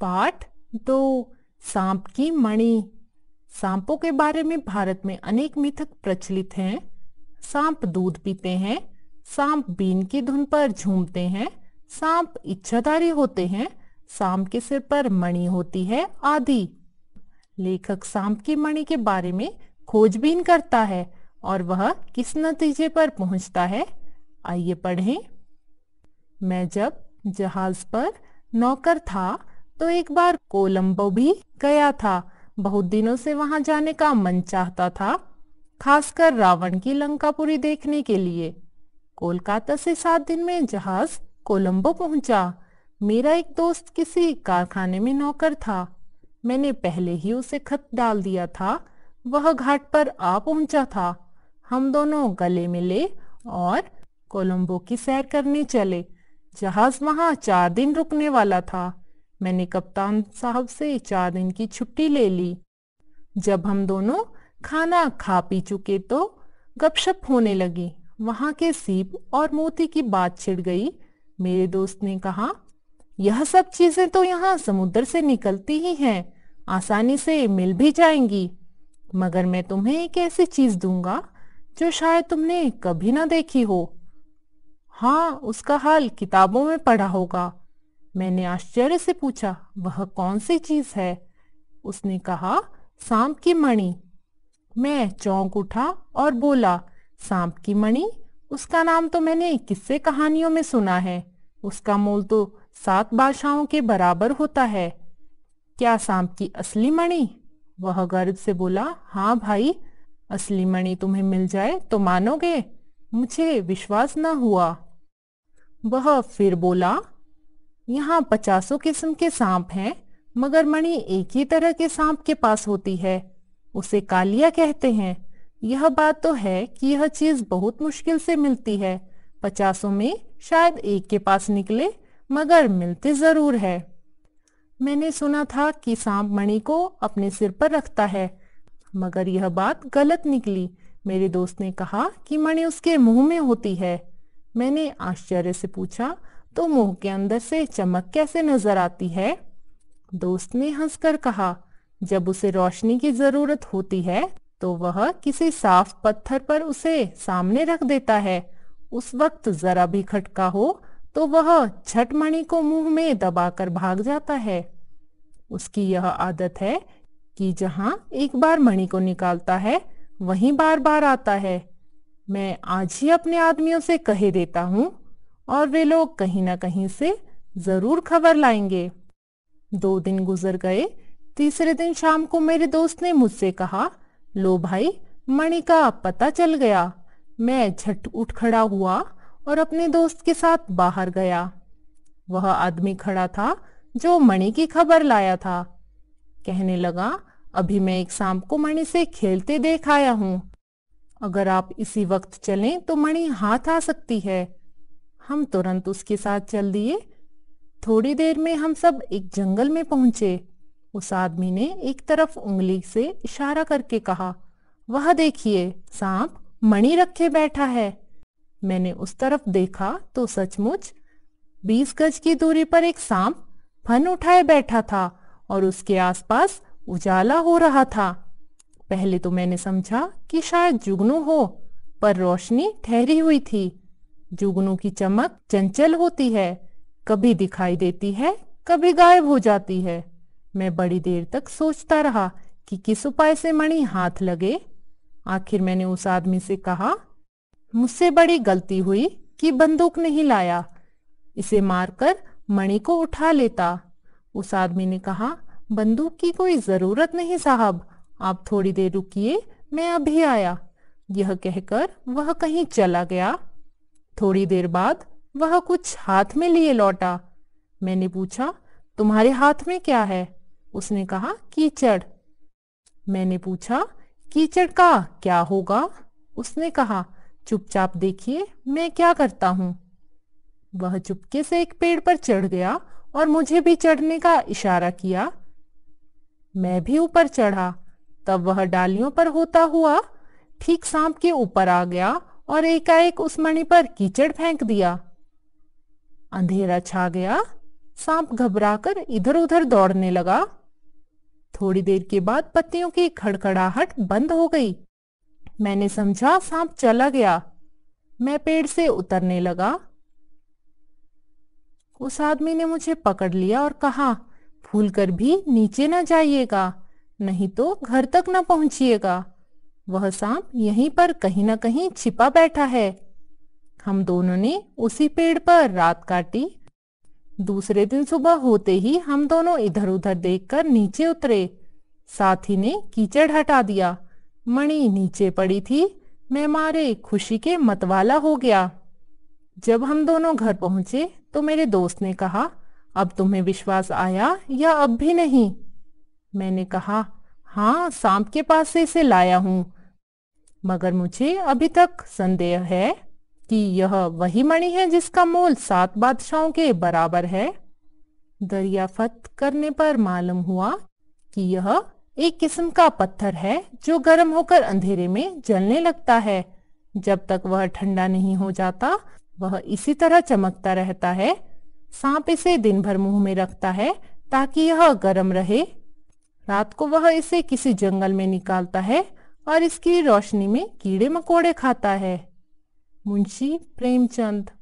पाठ दो सांप की मणि सांपों के बारे में भारत में अनेक मिथक प्रचलित हैं सांप दूध पीते हैं सांप बीन की धुन पर झूमते हैं सांप इच्छाधारी होते हैं सांप के सिर पर मणि होती है आदि लेखक सांप की मणि के बारे में खोजबीन करता है और वह किस नतीजे पर पहुंचता है आइए पढ़ें मैं जब जहाज पर नौकर था तो एक बार कोलंबो भी गया था बहुत दिनों से वहां जाने का मन चाहता था खासकर रावण की लंकापुरी देखने के लिए कोलकाता से सात दिन में जहाज कोलंबो पहुंचा मेरा एक दोस्त किसी कारखाने में नौकर था मैंने पहले ही उसे खत डाल दिया था वह घाट पर आ पहुंचा था हम दोनों गले मिले और कोलंबो की सैर करने चले जहाज वहां चार दिन रुकने वाला था मैंने कप्तान साहब से चार दिन की छुट्टी ले ली जब हम दोनों खाना खा पी चुके तो गपशप होने लगी वहां के सीप और मोती की बात छिड़ गई मेरे दोस्त ने कहा यह सब चीजें तो यहाँ समुद्र से निकलती ही हैं आसानी से मिल भी जाएंगी मगर मैं तुम्हें एक ऐसी चीज दूंगा जो शायद तुमने कभी ना देखी हो हाँ उसका हाल किताबों में पढ़ा होगा मैंने आश्चर्य से पूछा वह कौन सी चीज है उसने कहा सांप की मणि मैं चौंक उठा और बोला सांप की मणि उसका नाम तो मैंने किस्से कहानियों में सुना है उसका मोल तो सात भाषाओं के बराबर होता है क्या सांप की असली मणि वह गर्व से बोला हाँ भाई असली मणि तुम्हें मिल जाए तो मानोगे मुझे विश्वास न हुआ वह फिर बोला यहाँ पचासों किस्म के सांप हैं मगर मणि एक ही तरह के सांप के पास होती है उसे कालिया कहते हैं यह बात तो है कि यह चीज बहुत मुश्किल से मिलती है पचासों में शायद एक के पास निकले मगर मिलते जरूर है मैंने सुना था कि सांप मणि को अपने सिर पर रखता है मगर यह बात गलत निकली मेरे दोस्त ने कहा कि मणि उसके मुंह में होती है मैंने आश्चर्य से पूछा तो मुंह के अंदर से चमक कैसे नजर आती है दोस्त ने हंसकर कहा जब उसे रोशनी की जरूरत होती है तो वह किसी साफ पत्थर पर उसे सामने रख देता है उस वक्त जरा भी खटका हो तो वह छटमणि को मुंह में दबाकर भाग जाता है उसकी यह आदत है कि जहां एक बार मणि को निकालता है वहीं बार बार आता है मैं आज ही अपने आदमियों से कहे देता हूँ और वे लोग कहीं ना कहीं से जरूर खबर लाएंगे दो दिन गुजर गए तीसरे दिन शाम को मेरे दोस्त ने मुझसे कहा लो भाई मणि का पता चल गया मैं झट उठ खड़ा हुआ और अपने दोस्त के साथ बाहर गया वह आदमी खड़ा था जो मणि की खबर लाया था कहने लगा अभी मैं एक सांप को मणि से खेलते देख आया हूँ अगर आप इसी वक्त चलें तो मणि हाथ आ सकती है हम तुरंत उसके साथ चल दिए थोड़ी देर में हम सब एक जंगल में पहुंचे उस आदमी ने एक तरफ उंगली से इशारा करके कहा वह देखिए सांप मणि रखे बैठा है मैंने उस तरफ देखा तो सचमुच बीस गज की दूरी पर एक सांप फन उठाए बैठा था और उसके आसपास उजाला हो रहा था पहले तो मैंने समझा कि शायद जुगनू हो पर रोशनी ठहरी हुई थी जुगनू की चमक चंचल होती है कभी दिखाई देती है कभी गायब हो जाती है मैं बड़ी देर तक सोचता रहा कि किस उपाय से मणि हाथ लगे आखिर मैंने उस आदमी से कहा मुझसे बड़ी गलती हुई कि बंदूक नहीं लाया इसे मारकर मणि को उठा लेता उस आदमी ने कहा बंदूक की कोई जरूरत नहीं साहब आप थोड़ी देर रुकिए मैं अभी आया यह कहकर वह कहीं चला गया थोड़ी देर बाद वह कुछ हाथ में लिए लौटा मैंने पूछा तुम्हारे हाथ में क्या है उसने कहा कीचड़ मैंने पूछा कीचड़ का क्या होगा उसने कहा चुपचाप देखिए मैं क्या करता हूं वह चुपके से एक पेड़ पर चढ़ गया और मुझे भी चढ़ने का इशारा किया मैं भी ऊपर चढ़ा तब वह डालियों पर होता हुआ ठीक सांप के ऊपर आ गया और एकाएक उस मणि पर कीचड़ फेंक दिया अंधेरा छा गया सांप घबराकर इधर उधर दौड़ने लगा थोड़ी देर के बाद पत्तियों की खड़खड़ाहट बंद हो गई मैंने समझा सांप चला गया मैं पेड़ से उतरने लगा उस आदमी ने मुझे पकड़ लिया और कहा फूल कर भी नीचे न जाइएगा नहीं तो घर तक न पहुंचिएगा वह सांप यहीं पर कहीं ना कहीं छिपा बैठा है हम दोनों ने उसी पेड़ पर रात काटी दूसरे दिन सुबह होते ही हम दोनों इधर उधर देखकर नीचे उतरे साथी ने कीचड़ हटा दिया मणि नीचे पड़ी थी मैं मारे खुशी के मतवाला हो गया जब हम दोनों घर पहुंचे तो मेरे दोस्त ने कहा अब तुम्हें विश्वास आया या अब भी नहीं मैंने कहा हाँ सांप के पास से इसे लाया हूं मगर मुझे अभी तक संदेह है कि यह वही मणि है जिसका मोल सात बादशाहों के बराबर है दरियाफत करने पर मालूम हुआ कि यह एक किस्म का पत्थर है जो गर्म होकर अंधेरे में जलने लगता है जब तक वह ठंडा नहीं हो जाता वह इसी तरह चमकता रहता है सांप इसे दिन भर मुंह में रखता है ताकि यह गर्म रहे रात को वह इसे किसी जंगल में निकालता है और इसकी रोशनी में कीड़े मकोड़े खाता है मुंशी प्रेमचंद